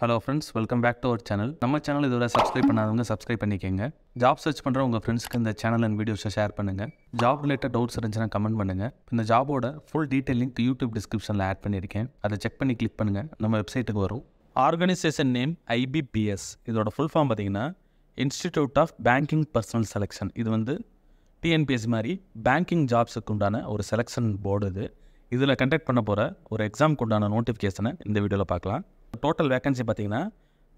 hello friends welcome back to our channel நம்ம channel இதோட subscribe பண்ணாதவங்க சப்ஸ்கிரைப் பண்ணிக்கோங்க ஜாப் சர்ச் பண்ணுற உங்கள் ஃப்ரெண்ட்ஸ்க்கு இந்த சேனல் அண்ட் வீடியோஸை ஷேர் பண்ணுங்கள் ஜாப் ரிலேட்டட் டவுட்ஸ் இருந்துச்சுன்னா கமெண்ட் பண்ணுங்கள் இந்த ஜாபோட ஃபுல் டீட்டெயில் லிங்க் யூடியூப் டிஸ்கிரிப்ஷனில் ஆட் பண்ணியிருக்கேன் அதை செக் பண்ணி கிளிக் பண்ணுங்கள் நம்ம வெப்சைட்டுக்கு வரும் ஆர்கனைசேஷன் நேம் ஐபிபிஎஸ் இதோட ஃபுல் ஃபார்ம் பார்த்தீங்கன்னா institute of banking personnel selection இது வந்து டிஎன்பிஎஸ் மாதிரி பேங்கிங் ஜாப்ஸுக்கு உண்டான ஒரு செலெக்ஷன் போர்டு இது இதில் கண்டக்ட் பண்ண போகிற ஒரு எக்ஸாம்க்கு உண்டான நோட்டிஃபிகேஷனை இந்த வீடியோவில் பார்க்கலாம் டோட்டல் வேக்கன்சி பார்த்தீங்கன்னா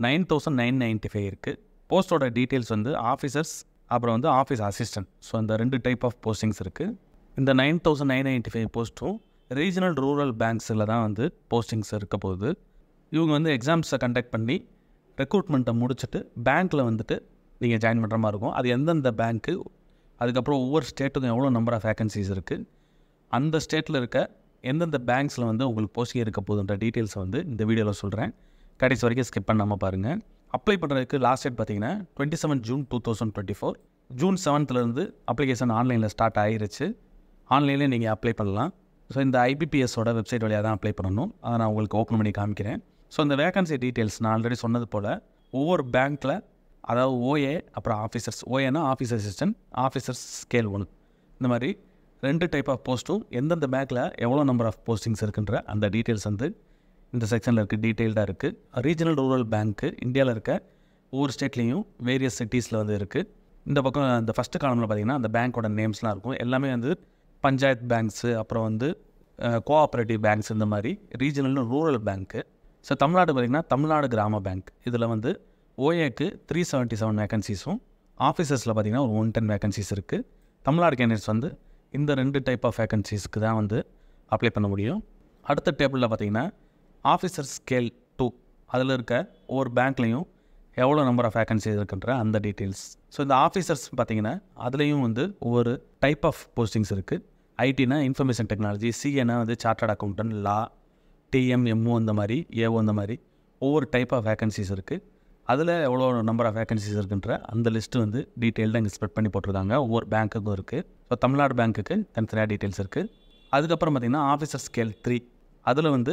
nine thousand nine ninety five இருக்குது போஸ்ட்டோட டீட்டெயில்ஸ் வந்து ஆஃபீஸர்ஸ் அப்புறம் வந்து ஆஃபீஸ் அசிஸ்டன்ட் ஸோ அந்த ரெண்டு டைப் ஆஃப் போஸ்டிங்ஸ் இருக்குது இந்த nine thousand nine ninety five போஸ்ட்டும் ரீஜனல் ரூரல் பேங்க்ஸில் தான் வந்து போஸ்டிங்ஸ் இருக்க போகுது இவங்க வந்து எக்ஸாம்ஸை கண்டக்ட் பண்ணி ரெக்ரூட்மெண்ட்டை முடிச்சுட்டு பேங்க்கில் வந்துட்டு நீங்கள் ஜாயின் பண்ணுற மாதிரி இருக்கும் அது எந்தெந்த பேங்க்கு அதுக்கப்புறம் ஒவ்வொரு ஸ்டேட்டுக்கும் எவ்வளோ நம்பர் ஆஃப் வேக்கன்சிஸ் இருக்குது அந்த ஸ்டேட்டில் இருக்க எந்தெந்த பேங்க்ஸில் வந்து உங்களுக்கு போஸ்டிங் இருக்க போதுன்ற டீட்டெயில்ஸை வந்து இந்த வீடியோவில் சொல்கிறேன் கடைசி வரைக்கும் ஸ்கிப் பண்ணாமல் பாருங்கள் அப்ளை பண்ணுறதுக்கு லாஸ்ட் டேட் பார்த்தீங்கன்னா twenty seven June two thousand twenty four June செவன்த்துலேருந்து அப்ளிகேஷன் ஆன்லைனில் ஸ்டார்ட் ஆகிருச்சு ஆன்லைனில் நீங்கள் அப்ளை பண்ணலாம் ஸோ இந்த ஐபிபிஎஸோட வெப்சைட் வழியாக தான் அப்ளை பண்ணணும் அதை நான் உங்களுக்கு ஓப்பன் பண்ணி காமிக்கிறேன் ஸோ இந்த வேகன்சி டீட்டெயில்ஸ் நான் ஆல்ரெடி சொன்னது போல் ஒவ்வொரு பேங்க்கில் அதாவது ஓஏ அப்புறம் ஆஃபீஸர்ஸ் ஓஏனா office assistant officers scale one இந்த மாதிரி ரெண்டு டைப் ஆஃப் போஸ்ட்டும் எந்தெந்த பேங்க்கில் எவ்வளோ நம்பர் ஆஃப் போஸ்டிங்ஸ் இருக்குன்ற அந்த டீட்டெயில்ஸ் வந்து இந்த செக்ஷனில் இருக்குது டீட்டெயில்டாக இருக்குது ரீஜனல் ரூரல் பேங்க்கு இந்தியாவில் இருக்க ஒவ்வொரு ஸ்டேட்லேயும் வேரியஸ் சிட்டிஸில் வந்து இருக்குது இந்த பக்கம் இந்த ஃபஸ்ட்டு காலமில் பார்த்திங்கன்னா அந்த பேங்க்கோட நேம்ஸ்லாம் இருக்கும் எல்லாமே வந்து பஞ்சாயத் பேங்க்ஸு அப்புறம் வந்து கோஆப்ரேட்டிவ் பேங்க்ஸ் இந்த மாதிரி ரீஜனல் ரூரல் பேங்க்கு ஸோ தமிழ்நாடு பார்த்திங்கன்னா தமிழ்நாடு கிராம பேங்க் இதில் வந்து ஓஏக்கு த்ரீ செவன்ட்டி செவன் வேகன்சிஸும் ஆஃபீஸர்ஸில் பார்த்திங்கன்னா ஒரு ஒன் டென் வேகன்சிஸ் இருக்குது தமிழ்நாடு கேண்டிடேட்ஸ் வந்து இந்த ரெண்டு டைப் ஆஃப் வேக்கன்சிஸ்க்கு தான் வந்து அப்ளை பண்ண முடியும் அடுத்த டேபிளில் பார்த்திங்கன்னா ஆஃபீஸர் ஸ்கேல் டூ அதில் இருக்க ஒவ்வொரு பேங்க்லேயும் எவ்வளோ நம்பர் ஆஃப் வேக்கன்சி இருக்குன்ற அந்த டீட்டெயில்ஸ் ஸோ இந்த ஆஃபீஸர்ஸ் பார்த்திங்கன்னா அதுலேயும் வந்து ஒவ்வொரு டைப் ஆஃப் போஸ்டிங்ஸ் இருக்குது ஐடினா இன்ஃபர்மேஷன் டெக்னாலஜி சிஏனா வந்து சார்ட்டர்ட் அக்கௌண்டன்ட் லா டிஎம்எம்ஓ அந்த மாதிரி ஏஓ அந்த மாதிரி ஒவ்வொரு டைப் ஆஃப் வேக்கன்சிஸ் இருக்குது அதில் எவ்வளோ நம்பர் ஆஃப் வேக்கன்சிஸ் இருக்குன்ற அந்த லிஸ்ட்டு வந்து டீட்டெயில்டாக இங்கே ஸ்ப்ரெட் பண்ணி போட்டிருக்காங்க ஒவ்வொரு பேங்க்குக்கும் இருக்குது ஸோ தமிழ்நாடு பேங்க்குக்கு தனித்தனியாக டீட்டெயில்ஸ் இருக்குது அதுக்கப்புறம் பார்த்திங்கன்னா ஆஃபீஸர் ஸ்கேல் த்ரீ அதில் வந்து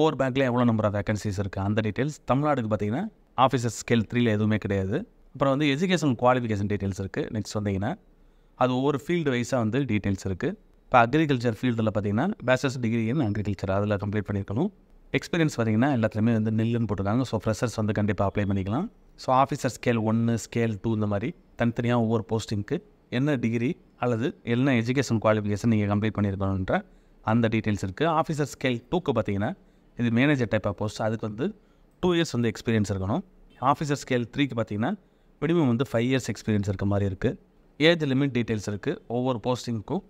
ஒவ்வொரு பேங்க்லேயும் எவ்வளோ நம்பர் ஆஃப் வேக்கன்சிஸ் இருக்குது அந்த டீட்டெயில்ஸ் தமிழ்நாடுக்கு பார்த்திங்கன்னா ஆஃபீஸர் ஸ்கேல் த்ரீல எதுவுமே கிடையாது அப்புறம் வந்து எஜுகேஷன் குவாலிஃபிகேஷன் டீட்டெயில்ஸ் இருக்குது நெக்ஸ்ட் வந்தீங்கன்னா அது ஒவ்வொரு ஃபீல்டு வைஸாக வந்து டீட்டெயில்ஸ் இருக்குது இப்போ அக்ரிகல்ச்சர் ஃபீல்டில் பார்த்திங்கன்னா பேச்சலர்ஸ் டிகிரி இன் அக்ரிகல்ச்சர் அதில் கம்ப்ளீட் பண்ணியிருக்கணும் எக்ஸ்பீரியன்ஸ் பார்த்தீங்கன்னா எல்லாத்துலேயுமே வந்து நில்லுன்னு போட்டிருக்காங்க ஸோ ஃப்ரெஷர்ஸ் வந்து கண்டிப்பாக அப்ளை பண்ணிக்கலாம் ஸோ ஆஃபீஸர் ஸ்கேல் ஒன்று ஸ்கேல் டூ இந்த மாதிரி தனித்தனியாக ஒவ்வொரு போஸ்டிங்க்கு என்ன டிகிரி அல்லது என்ன எஜுகேஷன் குவாலிஃபிகேஷன் நீங்கள் கம்ப்ளீட் பண்ணியிருக்கணுன்ற அந்த டீட்டெயில்ஸ் இருக்குது ஆஃபீஸர் ஸ்கேல் டூக்கு பார்த்தீங்கன்னா இது மேனேஜர் டைப் ஆஃப் போஸ்ட் அதுக்கு வந்து டூ இயர்ஸ் வந்து எக்ஸ்பீரியன்ஸ் இருக்கணும் ஆஃபீஸர் ஸ்கேல் த்ரீக்கு பார்த்தீங்கன்னா மினிமம் வந்து ஃபைவ் இயர்ஸ் எக்ஸ்பீரியன்ஸ் இருக்க மாதிரி இருக்குது ஏஜ் லிமிட் டீட்டெயில்ஸ் இருக்குது ஒவ்வொரு போஸ்டிங்க்கும்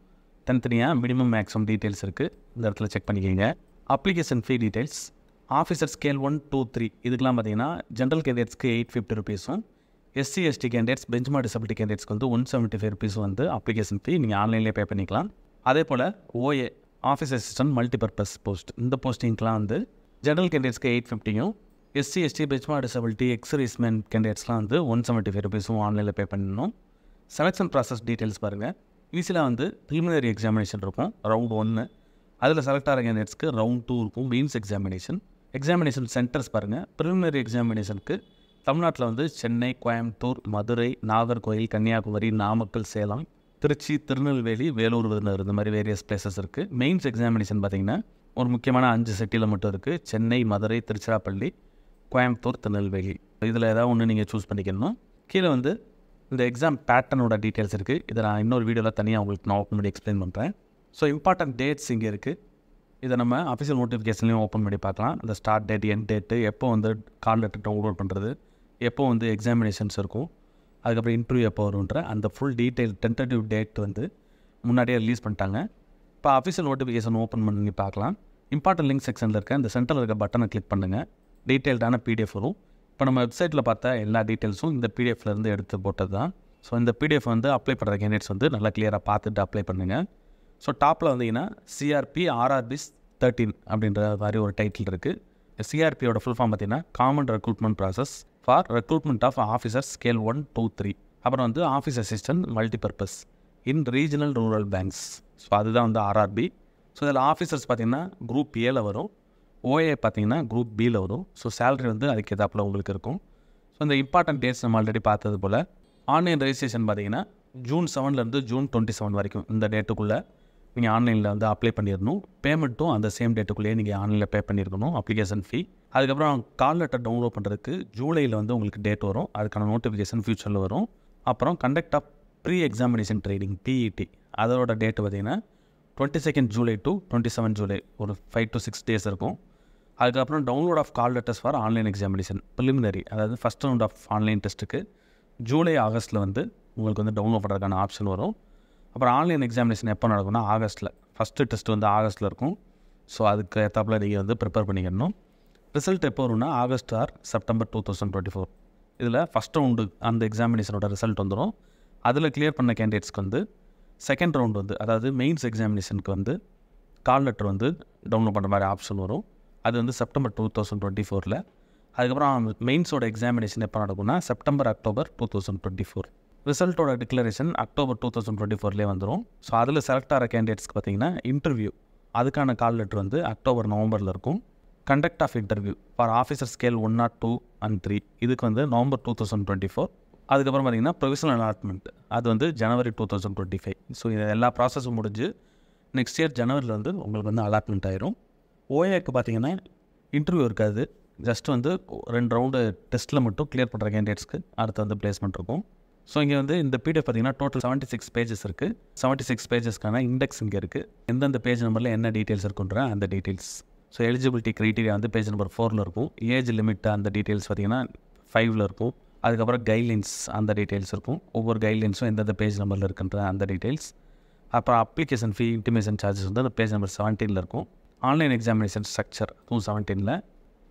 தனித்தனியாக மினிமம் மேக்ஸிமம் டீட்டெயில்ஸ் இருக்குது இந்த இடத்துல செக் பண்ணிக்கிங்க application fee details officer scale one two three இதுக்கெலாம் பார்த்தீங்கன்னா ஜென்ரல் கேண்டிடேட்ஸ்க்கு எயிட் ஃபிஃப்டி ருபீஸும் SC ST candidates benchmark disability கேண்டிடேட்ஸ்க்கு வந்து ஒன் செவன்ட்டி ஃபைவ் ருபீஸ் வந்து அப்ளிகேஷன் ஃபீ நீங்கள் ஆன்லைன்லேயே பே பண்ணிக்கலாம் அதே போல் OA office assistant multipurpose post இந்த போஸ்டிங்க்கெலாம் வந்து ஜென்ரல் கேண்டிடேட்ஸ்க்கு எயிட் ஃபிஃப்டியும் SC ST benchmark disability ex servicemen கேண்டிடேட்ஸ்லாம் வந்து ஒன் செவன்ட்டி ஃபைவ் ருபீஸும் ஆன்லைனில் பே பண்ணணும் செலெக்ஷன் ப்ராசஸ் டீட்டெயில்ஸ் பாருங்கள் ஈஸியாக வந்து ப்ரீமினரி எக்ஸாமினேஷன் இருக்கும் ரவுண்ட் ஒன்று அதில் செலக்ட் ஆகிற கேண்டிடேட்ஸ்க்கு ரவுண்ட் டூ இருக்கும் மெயின்ஸ் எக்ஸாமினேஷன் எக்ஸாமினேஷன் சென்டர்ஸ் பாருங்கள் ப்ரிலிமினரி எக்ஸாமினேஷனுக்கு தமிழ்நாட்டில் வந்து சென்னை கோயம்புத்தூர் மதுரை நாகர்கோயில் கன்னியாகுமரி நாமக்கல் சேலம் திருச்சி திருநெல்வேலி வேலூர் விருதுநகர் இந்த மாதிரி வேரியஸ் பிளேசஸ் இருக்குது மெயின்ஸ் எக்ஸாமினேஷன் பார்த்திங்கன்னா ஒரு முக்கியமான அஞ்சு சிட்டியில் மட்டும் இருக்குது சென்னை மதுரை திருச்சிராப்பள்ளி கோயம்புத்தூர் திருநெல்வேலி இதில் ஏதாவது ஒன்று நீங்கள் சூஸ் பண்ணிக்கணும் கீழே வந்து இந்த எக்ஸாம் பேட்டர்னோட டீட்டெயில்ஸ் இருக்குது இதை நான் இன்னொரு வீடியோவில் தனியாக உங்களுக்கு நான் பண்ணி எக்ஸ்பிளைன் பண்ணுறேன் ஸோ இம்பார்ட்டன்ட் டேட்ஸ் இங்கே இருக்குது இதை நம்ம அஃபிஷியல் நோட்டிஃபிகேஷன்லையும் ஓப்பன் பண்ணி பார்க்கலாம் இந்த ஸ்டார்ட் டேட் என் டேட்டு எப்போ வந்து லெட்டர் டவுன்லோட் பண்ணுறது எப்போ வந்து எக்ஸாமினேஷன்ஸ் இருக்கும் அதுக்கப்புறம் இன்டர்வியூ எப்போ வரும்ன்ற அந்த ஃபுல் டீட்டெயில் டென்டேட்டிவ் டேட் வந்து முன்னாடியே ரிலீஸ் பண்ணிட்டாங்க இப்போ அஃபிஷியல் நோட்டிஃபிகேஷன் ஓப்பன் பண்ணி பார்க்கலாம் இம்பார்ட்டன்ட் லிங்க் செக்ஷனில் இருக்க இந்த சென்டரில் இருக்க பட்டனை கிளிக் பண்ணுங்கள் டீட்டெயில்டான பிடிஎஃப் வரும் இப்போ நம்ம வெப்சைட்டில் பார்த்த எல்லா டீட்டெயில்ஸும் இந்த பிடிஎஃப்லேருந்து எடுத்து போட்டது தான் ஸோ இந்த பிடிஎஃப் வந்து அப்ளை பண்ணுற கேண்டிடேட்ஸ் வந்து நல்லா கிளியராக பார்த்துட்டு அப்ளை பண்ணுங்கள் ஸோ டாப்பில் வந்தீங்கன்னா சிஆர்பி ஆர்ஆர்பிஸ் தேர்ட்டீன் அப்படின்ற மாதிரி ஒரு டைட்டில் இருக்குது சிஆர்பியோட ஃபுல் ஃபார்ம் பார்த்தீங்கன்னா common recruitment process for recruitment of officer scale one two three அப்புறம் வந்து office assistant multipurpose in regional rural banks so அதுதான் வந்து ஆர்ஆர்பி ஸோ இதில் ஆஃபீஸர்ஸ் பார்த்திங்கன்னா குரூப் ஏல வரும் ஓஏ பார்த்திங்கன்னா குரூப் பியில் வரும் ஸோ சேலரி வந்து அதுக்கு எதாப்பில் உங்களுக்கு இருக்கும் ஸோ இந்த இம்பார்ட்டன்ட் டேஸ் நம்ம ஆல்ரெடி பார்த்தது போல் ஆன்லைன் ரெஜிஸ்ட்ரேஷன் பார்த்திங்கன்னா ஜூன் செவன்லேருந்து ஜூன் டுவெண்ட்டி செவன் வரைக்கும் இந்த டேட்டுக்குள்ளே நீங்கள் ஆன்லைனில் வந்து அப்ளை பண்ணிடணும் பேமெண்ட்டும் அந்த சேம் டேட்டுக்குள்ளேயே நீங்கள் ஆன்லைனில் பே பண்ணியிருக்கணும் அப்ளிகேஷன் ஃபீ அதுக்கப்புறம் கால் லெட்டர் டவுன்லோட் பண்ணுறதுக்கு ஜூலையில் வந்து உங்களுக்கு டேட் வரும் அதுக்கான நோட்டிஃபிகேஷன் ஃபியூச்சரில் வரும் அப்புறம் conduct of pre examination training PET அதோட டேட் பார்த்தீங்கன்னா twenty second July to twenty seven July ஒரு ஃபைவ் டு சிக்ஸ் டேஸ் இருக்கும் அதுக்கப்புறம் download of call letters for online examination preliminary அதாவது ஃபஸ்ட் ரவுண்ட் ஆஃப் ஆன்லைன் டெஸ்ட்டுக்கு ஜூலை ஆகஸ்ட்டில் வந்து உங்களுக்கு வந்து டவுன்லோட் பண்ணுறதுக்கான ஆப்ஷன் வரும் அப்புறம் ஆன்லைன் எக்ஸாமினேஷன் எப்போ நடக்கும்னா ஆகஸ்ட்டில் ஃபஸ்ட்டு டெஸ்ட் வந்து ஆகஸ்ட்டில் இருக்கும் ஸோ அதுக்கு ஏற்றாப்பில் நீங்கள் வந்து ப்ரிப்பேர் பண்ணிக்கணும் ரிசல்ட் எப்போ வரும்னா August or September two thousand twenty four இதில் ஃபஸ்ட் ரவுண்டு அந்த எக்ஸாமினேஷனோட ரிசல்ட் வந்துடும் அதில் கிளியர் பண்ண கேண்டிடேட்ஸ்க்கு வந்து செகண்ட் ரவுண்டு வந்து அதாவது மெயின்ஸ் எக்ஸாமினேஷனுக்கு வந்து கால் லெட்டர் வந்து டவுன்லோட் பண்ணுற மாதிரி ஆப்ஷன் வரும் அது வந்து செப்டம்பர் டூ தௌசண்ட் டுவெண்ட்டி ஃபோரில் அதுக்கப்புறம் மெயின்ஸோட எக்ஸாமினேஷன் எப்போ நடக்கும்னா September October two thousand twenty four ரிசல்ட்டோட declaration October two thousand twenty ஃபோர்லேயே வந்துடும் ஸோ அதில் செலக்ட் ஆகிற கேண்டிடேட்ஸ்க்கு பார்த்தீங்கன்னா இன்டர்வியூ அதுக்கான கால் லெட்ரு வந்து அக்டோபர் நவம்பரில் இருக்கும் conduct of interview for officer scale one not two and three இதுக்கு வந்து November two thousand twenty four அதுக்கப்புறம் பார்த்திங்கன்னா ப்ரொவிஷனல் அலாட்மெண்ட் அது வந்து January two thousand twenty five so இது எல்லா ப்ராசஸும் முடிஞ்சு நெக்ஸ்ட் இயர் ஜனவரியில் வந்து உங்களுக்கு வந்து அலாட்மெண்ட் ஆயிரும் ஓஏக்கு பார்த்தீங்கன்னா இன்டர்வியூ இருக்காது ஜஸ்ட் வந்து ரெண்டு ரவுண்டு டெஸ்ட்டில் மட்டும் கிளியர் பண்ணுற கேண்டிடேட்ஸ்க்கு அடுத்து வந்து பிளேஸ்மெண்ட் இருக்கும் ஸோ இங்கே வந்து இந்த பிடிஎஃப் பார்த்திங்கன்னா டோட்டல் செவன்ட்டி சிக்ஸ் பேஜஸ் இருக்குது செவன்ட்டி சிக்ஸ் பேஜஸ்க்கான இண்டெக்ஸ் இங்கே இருக்குது எந்தெந்த பேஜ் நம்பரில் என்ன டீட்டெயில்ஸ் இருக்குன்ற அந்த டீட்டெயில்ஸ் ஸோ எலிஜிபிலிட்டி க்ரைட்டீரியா வந்து பேஜ் நம்பர் ஃபோரில் இருக்கும் ஏஜ் லிமிட் அந்த டீட்டெயில்ஸ் பார்த்தீங்கன்னா ஃபைவ்ல இருக்கும் அதுக்கப்புறம் கைட்லைன்ஸ் அந்த டீட்டெயில்ஸ் இருக்கும் ஒவ்வொரு கைட்லைன்ஸும் எந்தெந்த பேஜ் நம்பரில் இருக்குன்ற அந்த டீட்டெயில்ஸ் அப்புறம் அப்ளிகேஷன் ஃபீ இன்டிமேஷன் சார்ஜஸ் வந்து அந்த பேஜ் நம்பர் செவன்டீனில் இருக்கும் ஆன்லைன் எக்ஸாமினேஷன் ஸ்ட்ரக்சர் டூ செவன்டீனில்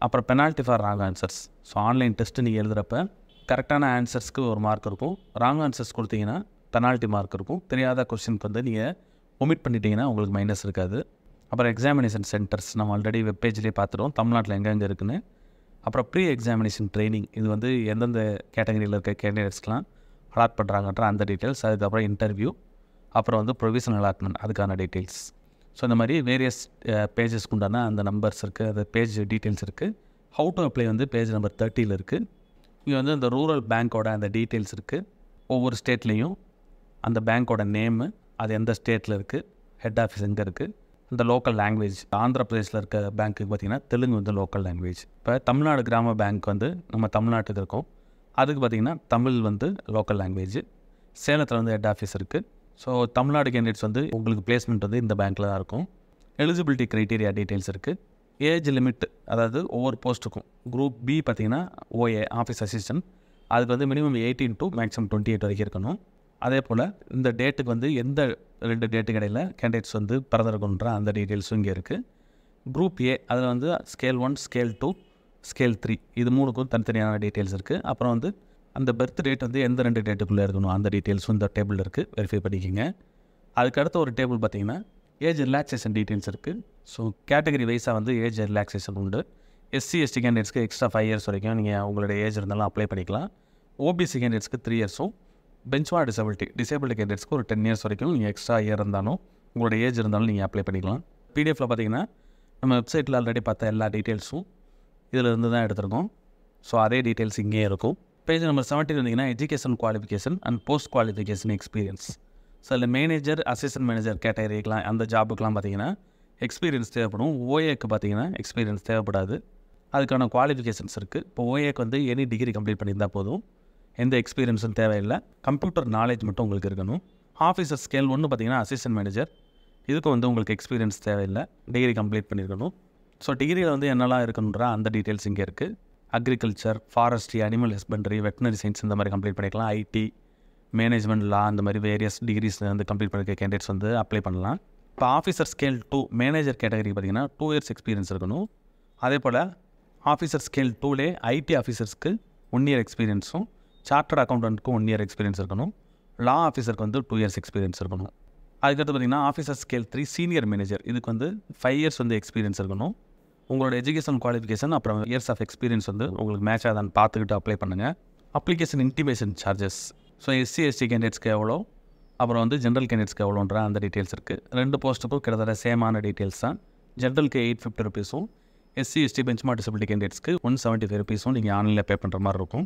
அப்புறம் penalty for wrong answers so online test நீங்கள் எழுதுகிறப்ப கரெக்டான ஆன்சர்ஸ்க்கு ஒரு மார்க் இருக்கும் ராங் ஆன்சர்ஸ் கொடுத்தீங்கன்னா பெனால்ட்டி மார்க் இருக்கும் தெரியாத கொஸ்டினுக்கு வந்து நீங்கள் ஒமிட் பண்ணிட்டீங்கன்னா உங்களுக்கு மைனஸ் இருக்காது அப்புறம் எக்ஸாமினேஷன் சென்டர்ஸ் நம்ம ஆல்ரெடி வெப்பேஜ்லேயே பார்த்துட்டோம் தமிழ்நாட்டில் எங்கெங்கே இருக்குன்னு அப்புறம் ப்ரீ எக்ஸாமினேஷன் ட்ரைனிங் இது வந்து எந்தெந்த கேட்டகரியில் இருக்க கேண்டிடேட்ஸ்க்கெலாம் அலாட் பண்ணுறாங்கன்ற அந்த டீட்டெயில்ஸ் அதுக்கப்புறம் இன்டர்வியூ அப்புறம் வந்து ப்ரொவிஷனல் அலாட்மெண்ட் அதுக்கான டீட்டெயில்ஸ் ஸோ இந்த மாதிரி வேரியஸ் பேஜஸ்க்கு உண்டான அந்த நம்பர்ஸ் இருக்குது அந்த பேஜ் டீட்டெயில்ஸ் இருக்குது ஹவு டு அப்ளை வந்து பேஜ் நம்பர் தேர்ட்டியில் இருக்குது இங்கே வந்து அந்த ரூரல் பேங்க்கோட அந்த டீட்டெயில்ஸ் இருக்குது ஒவ்வொரு ஸ்டேட்லேயும் அந்த பேங்க்கோட நேமு அது எந்த ஸ்டேட்டில் இருக்குது ஹெட் ஆஃபீஸ் எங்கே இருக்குது இந்த லோக்கல் லாங்குவேஜ் ஆந்திர பிரதேசில் இருக்க பேங்க்குக்கு பார்த்திங்கன்னா தெலுங்கு வந்து லோக்கல் லாங்குவேஜ் இப்போ தமிழ்நாடு கிராம பேங்க் வந்து நம்ம தமிழ்நாட்டுக்கு இருக்கோம் அதுக்கு பார்த்திங்கன்னா தமிழ் வந்து லோக்கல் லாங்குவேஜ் சேலத்தில் வந்து ஹெட் ஆஃபீஸ் இருக்குது ஸோ தமிழ்நாடு கேண்டிடேட்ஸ் வந்து உங்களுக்கு பிளேஸ்மெண்ட் வந்து இந்த பேங்க்கில் தான் இருக்கும் எலிஜிபிலிட்டி க்ரைட்டீரியா டீட்டெயில்ஸ் இருக்குது ஏஜ் லிமிட் அதாவது ஒவ்வொரு போஸ்ட்டுக்கும் குரூப் பி பார்த்திங்கன்னா ஓஏ ஆஃபீஸ் அசிஸ்டன்ட் அதுக்கு வந்து minimum eighteen to maximum twenty eight வரைக்கும் இருக்கணும் அதே போல் இந்த டேட்டுக்கு வந்து எந்த ரெண்டு டேட்டுக்கு கடையில் கேண்டிடேட்ஸ் வந்து பிறந்திருக்குன்ற அந்த டீட்டெயில்ஸும் இங்கே இருக்குது குரூப் ஏ அதில் வந்து scale one scale two scale three இது மூணுக்கும் தனித்தனியான டீட்டெயில்ஸ் இருக்குது அப்புறம் வந்து அந்த பர்த் டேட் வந்து எந்த ரெண்டு டேட்டுக்குள்ளே இருக்கணும் அந்த டீட்டெயில்ஸும் இந்த டேபிள் இருக்குது வெரிஃபை பண்ணிக்கோங்க அதுக்கடுத்த ஒரு டேபிள் பார்த்திங்கன்னா ஏஜ் ரிலாக்ஸேஷன் டீட்டெயில்ஸ் இருக்குது ஸோ கேட்டகரி வைஸாக வந்து ஏஜ் ரிலாக்ஸேஷன் உண்டு எஸ்சி எஸ்டி கேண்டிடேட்ஸ்க்கு எக்ஸ்ட்ரா ஃபைவ் இயர்ஸ் வரைக்கும் நீங்கள் உங்களுடைய ஏஜ் இருந்தாலும் அப்ளை பண்ணிக்கலாம் ஓபிசி கேண்டிடேட்ஸ்க்கு த்ரீ இயர்ஸும் பெஞ்ச்மா டிசபிலிட்டி டிசேபிள் கேண்டிடேட்ஸ்க்கு ஒரு டென் இயர்ஸ் வரைக்கும் நீங்கள் எக்ஸ்ட்ரா இயர் இருந்தாலும் உங்களோட ஏஜ் இருந்தாலும் நீங்கள் அப்ளை பண்ணிக்கலாம் பிடிஎஃப்பில் பார்த்தீங்கன்னா நம்ம வெப்சைட்டில் ஆல்ரெடி பார்த்த எல்லா டீட்டெயில்ஸும் இதில் இருந்து தான் எடுத்திருக்கோம் ஸோ அதே டீட்டெயில்ஸ் இங்கேயே இருக்கும் பேஜ் நம்பர் செவன்ட்டி வந்தீங்கன்னா education qualification and post qualification experience so அதில் மேனேஜர் அசிஸ்டன்ட் மேனேஜர் கேட்டகரிக்கெலாம் அந்த ஜாபுக்கெலாம் பார்த்தீங்கன்னா எக்ஸ்பீரியன்ஸ் தேவைப்படும் ஓஏக்கு பார்த்தீங்கன்னா எக்ஸ்பீரியன்ஸ் தேவைப்படாது அதுக்கான குவாலிஃபிகேஷன்ஸ் இருக்குது இப்போ ஓஏக்கு வந்து எனி டிகிரி கம்ப்ளீட் பண்ணியிருந்தால் போதும் எந்த எக்ஸ்பீரியன்ஸும் தேவையில்லை கம்ப்யூட்டர் நாலேஜ் மட்டும் உங்களுக்கு இருக்கணும் ஆஃபீஸர் ஸ்கேல் ஒன்று பார்த்தீங்கன்னா அசிஸ்டன்ட் மேனேஜர் இதுக்கு வந்து உங்களுக்கு எக்ஸ்பீரியன்ஸ் தேவையில்லை டிகிரி கம்ப்ளீட் பண்ணியிருக்கணும் ஸோ டிகிரியில் வந்து என்னெல்லாம் இருக்கணுன்ற அந்த டீட்டெயில்ஸ் இங்கே இருக்குது agriculture forestry animal husbandry veterinary science இந்த மாதிரி கம்ப்ளீட் பண்ணிக்கலாம் ஐடி மேனேஜ்மெண்ட் லா அந்த மாதிரி வேரியஸ் டிகிரிஸ் வந்து கம்ப்ளீட் பண்ணிருக்க கேண்டிடேட்ஸ் வந்து அப்ளை பண்ணலாம் இப்போ officer scale two manager category பார்த்திங்கன்னா டூ இயர்ஸ் எக்ஸ்பீரியன்ஸ் இருக்கணும் அதே போல் ஆஃபீஸர் ஸ்கேல் டூலே ஐடி ஆஃபீஸர்ஸ்க்கு ஒன் இயர் எக்ஸ்பீரியன்ஸும் சார்ட்டர்ட் அக்கௌண்ட்டுக்கும் ஒன் இயர் எக்ஸ்பீரியன்ஸ் இருக்கணும் லா ஆஃபீஸருக்கு வந்து டூ இயர்ஸ் எக்ஸ்பீரியன்ஸ் இருக்கணும் அதுக்கடுத்து பார்த்திங்கன்னா officer scale three senior manager இதுக்கு வந்து ஃபைவ் இயர்ஸ் வந்து எக்ஸ்பீரியன்ஸ் இருக்கணும் உங்களோட எஜுகேஷன் குவாலிஃபிகேஷன் அப்புறம் இயர்ஸ் ஆஃப் எக்ஸ்பீரியன்ஸ் வந்து உங்களுக்கு மேட்ச் ஆகாதான்னு பார்த்துக்கிட்டு அப்ளை பண்ணுங்கள் application intimation charges so SC ST கேண்டிடேட்ஸ்க்கு எவ்வளோ அப்புறம் வந்து ஜென்ரல் கேண்டிடேட்ஸ்க்கு எவ்வளோன்ற அந்த டீட்டெயில்ஸ் இருக்குது ரெண்டு போஸ்ட்டுக்கும் கிட்டத்தட்ட சேமான டீட்டெயில்ஸ் தான் ஜென்ரலுக்கு எயிட் ஃபிஃப்டி ருபீஸும் SC ST bench mark disability கேண்டிடேட்ஸ்க்கு ஒன் செவன்ட்டி ஃபைவ் ருபீஸும் நீங்கள் ஆன்லைனில் பே பண்ணுற மாதிரி இருக்கும்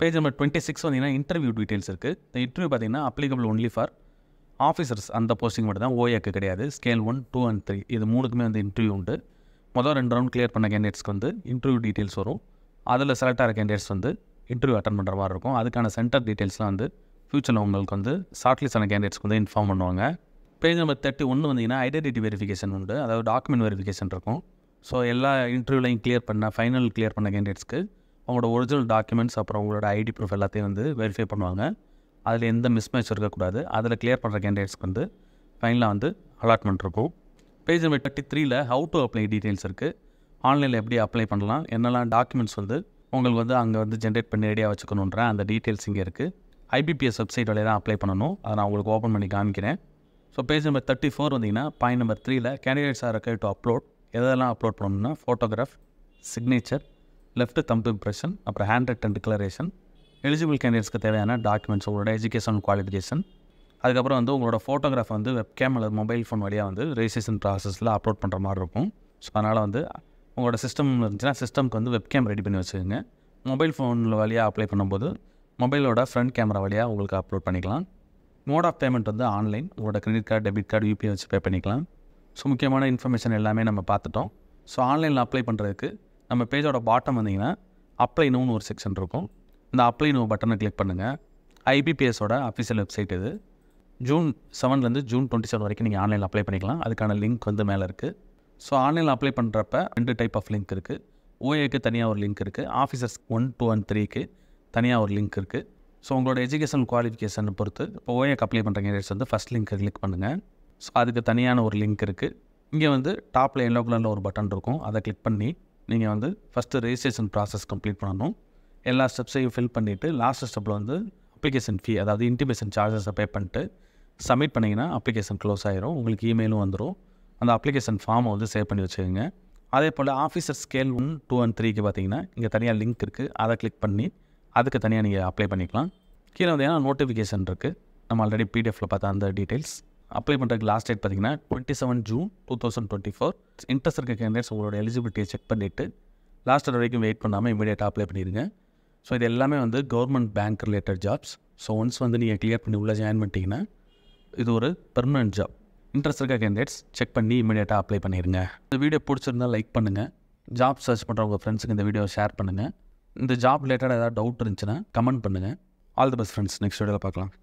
பேஜ் நம்பர் டுவெண்ட்டி சிக்ஸ் வந்தீங்கன்னா இன்டர்வியூ டீட்டெயில்ஸ் இருக்குது இந்த இன்டர்வியூ பார்த்தீங்கன்னா அப்ளிகபிள் ஒன்லி ஃபார் ஆஃபீஸர்ஸ் அந்த போஸ்டிங் மட்டும் தான் ஓஏக்கு கிடையாது scale one two and three இது மூணுக்குமே வந்து இன்டர்வியூ உண்டு மொதல் ரெண்டு ரவுண்ட் கிளியர் பண்ண கேண்டிடேட்ஸ்க்கு வந்து இன்டர்வியூ டீட்டெயில்ஸ் வரும் அதில் செலக்ட் ஆகிற கேண்டிடேட்ஸ் வந்து இன்டர்வியூ அட்டன் பண்ணுற மாதிரி இருக்கும் அதுக்கான சென்டர் டீட்டெயில்ஸ்லாம் வந்து ஃப்யூச்சரில் உங்களுக்கு வந்து ஷார்ட்லிஸ்டான கேண்டிடேட்ஸ்க்கு வந்து இன்ஃபார்ம் பண்ணுவாங்க பேஜ் நம்பர் தேர்ட்டி ஒன்று வந்தீங்கன்னா ஐடென்டிட்டி வெரிஃபிகேஷன் உண்டு அதாவது டாக்குமெண்ட் வெரிஃபிகேஷன் இருக்கும் ஸோ எல்லா இன்டர்வியூலையும் கிளியர் பண்ண ஃபைனல் கிளியர் பண்ண கேண்டிடேட்ஸ்க்கு அவங்களோட ஒரிஜினல் டாக்குமெண்ட்ஸ் அப்புறம் உங்களோட ஐடி ப்ரூஃப் எல்லாத்தையும் வந்து வெரிஃபை பண்ணுவாங்க அதில் எந்த மிஸ்மேட்ச் இருக்கக்கூடாது அதில் கிளியர் பண்ணுற கேண்டிடேட்ஸ்க்கு வந்து ஃபைனலாக வந்து அலாட்மெண்ட் இருக்கும் பேஜ் நம்பர் தேர்ட்டி த்ரீல ஹவு டு அப்ளை டீட்டெயில்ஸ் இருக்குது ஆன்லைனில் எப்படி அப்ளை பண்ணலாம் என்னெல்லாம் டாக்குமெண்ட்ஸ் வந்து உங்களுக்கு வந்து அங்கே வந்து ஜென்ரேட் பண்ணி ரெடியாக வச்சுக்கணுன்ற அந்த டீட்டெயில்ஸ் இங்கே இருக்குது ஐபிபிஎஸ் வெப்சைட் வழியாக தான் அப்ளை பண்ணணும் அதை நான் உங்களுக்கு ஓப்பன் பண்ணி காமிக்கிறேன் so page number thirty four வந்தீங்கன்னா பாயிண்ட் நம்பர் த்ரீயில் candidates are required to upload எதெல்லாம் அப்லோட் பண்ணணும்னா photograph signature left thumb impression அப்புறம் hand write and declaration eligible கேண்டிடேட்ஸ்க்கு தேவையான டாக்குமெண்ட்ஸ் உங்களோட எஜுகேஷன் குவாலிஃபிகேஷன் அதுக்கப்புறம் வந்து உங்களோட ஃபோட்டோகிராஃப் வந்து வெப்கேம் அல்லது மொபைல் ஃபோன் வழியாக வந்து ரெஜிஸ்ட்ரேஷன் ப்ராசஸில் அப்லோட் பண்ணுற மாதிரி இருக்கும் ஸோ அதனால் வந்து உங்களோட சிஸ்டம் இருந்துச்சுன்னா சிஸ்டம்க்கு வந்து வெப்கேம் ரெடி பண்ணி வச்சுக்கோங்க மொபைல் ஃபோனில் வழியாக அப்ளை பண்ணும்போது மொபைலோட ஃப்ரண்ட் கேமரா வழியாக உங்களுக்கு அப்லோட் பண்ணிக்கலாம் மோட் ஆஃப் பேமெண்ட் வந்து ஆன்லைன் உங்களோட credit card debit card UPI வச்சு பே பண்ணிக்கலாம் ஸோ முக்கியமான இன்ஃபர்மேஷன் எல்லாமே நம்ம பார்த்துட்டோம் ஸோ ஆன்லைனில் அப்ளை பண்ணுறதுக்கு நம்ம பேஜோட பாட்டம் வந்தீங்கன்னா அப்ளை நோன்னு ஒரு செக்ஷன் இருக்கும் இந்த அப்ளை நோ பட்டனை கிளிக் பண்ணுங்கள் ஐபிபிஎஸோட அஃபிஷியல் வெப்சைட் இது ஜூன் செவன்லேருந்து ஜூன் டுவெண்ட்டி செவன் வரைக்கும் நீங்கள் ஆன்லைனில் அப்ளை பண்ணிக்கலாம் அதுக்கான லிங்க் வந்து மேலே இருக்குது ஸோ ஆன்லைனில் அப்ளை பண்ணுறப்ப ரெண்டு டைப் ஆஃப் லிங்க் இருக்குது ஓஏக்கு தனியாக ஒரு லிங்க் இருக்குது ஆஃபீஸர்ஸ் ஒன் டூ அண்ட் த்ரீக்கு தனியாக ஒரு லிங்க் இருக்குது ஸோ உங்களோட எஜுகேஷன் குவாலிஃபிகேஷனை பொறுத்து இப்போ ஓஏக்கு அப்ளை பண்ணுற கேரியர்ஸ் வந்து ஃபஸ்ட் லிங்க் கிளிக் பண்ணுங்கள் ஸோ அதுக்கு தனியான ஒரு லிங்க் இருக்குது இங்கே வந்து டாப்பில் எல்லோ கலரில் ஒரு பட்டன் இருக்கும் அதை கிளிக் பண்ணி நீங்கள் வந்து ஃபஸ்ட்டு ரெஜிஸ்ட்ரேஷன் ப்ராசஸ் கம்ப்ளீட் பண்ணணும் எல்லா ஸ்டெப்ஸையும் ஃபில் பண்ணிவிட்டு லாஸ்ட் ஸ்டெப்பில் வந்து அப்ளிகேஷன் ஃபீ அதாவது இன்டிமேஷன் சார்ஜஸை பே பண்ணிட்டு சப்மிட் பண்ணிங்கன்னா அப்ளிகேஷன் க்ளோஸ் ஆகிரும் உங்களுக்கு இமெயிலும் வந்துடும் அந்த அப்ளிகேஷன் ஃபார்மை வந்து சேவ் பண்ணி வச்சுக்கோங்க அதே போல் officer scale one two and த்ரீக்கு பார்த்தீங்கன்னா இங்கே தனியாக லிங்க் இருக்குது அதை கிளிக் பண்ணி அதுக்கு தனியாக நீங்கள் அப்ளை பண்ணிக்கலாம் கீழே வந்து ஏன்னா நோட்டிஃபிகேஷன் இருக்குது நம்ம ஆல்ரெடி பிடிஎஃப்பில் பார்த்தா அந்த டீட்டெயில்ஸ் அப்ளை பண்ணுறதுக்கு லாஸ்ட் டேட் பார்த்தீங்கன்னா twenty seven June two thousand twenty four interest இருக்க கேண்டிடேட்ஸ் உங்களோட எலிஜிபிலிட்டியை செக் பண்ணிவிட்டு லாஸ்ட் டேட் வரைக்கும் வெயிட் பண்ணாமல் இமீடியட்டாக அப்ளை பண்ணிடுங்க ஸோ இது எல்லாமே வந்து government bank related jobs so once வந்து நீங்கள் கிளியர் பண்ணி உள்ளே ஜாயின் பண்ணிட்டீங்கன்னா இது ஒரு பெர்மனெண்ட் ஜாப் இன்ட்ரெஸ்ட் இருக்க கேண்டிடேட்ஸ் செக் பண்ணி இமீடியட்டாக அப்ளை பண்ணிடுங்க இந்த வீடியோ பிடிச்சிருந்தால் லைக் பண்ணுங்கள் ஜாப் சர்ச் பண்ணுற உங்கள் ஃப்ரெண்ட்ஸுக்கு இந்த வீடியோ ஷேர் பண்ணுங்கள் இந்த ஜாப் ரிலேட்டடாக ஏதாவது டவுட் இருந்துச்சுன்னா கமெண்ட் பண்ணுங்கள் all the best friends next வீடியோவில் பார்க்கலாம்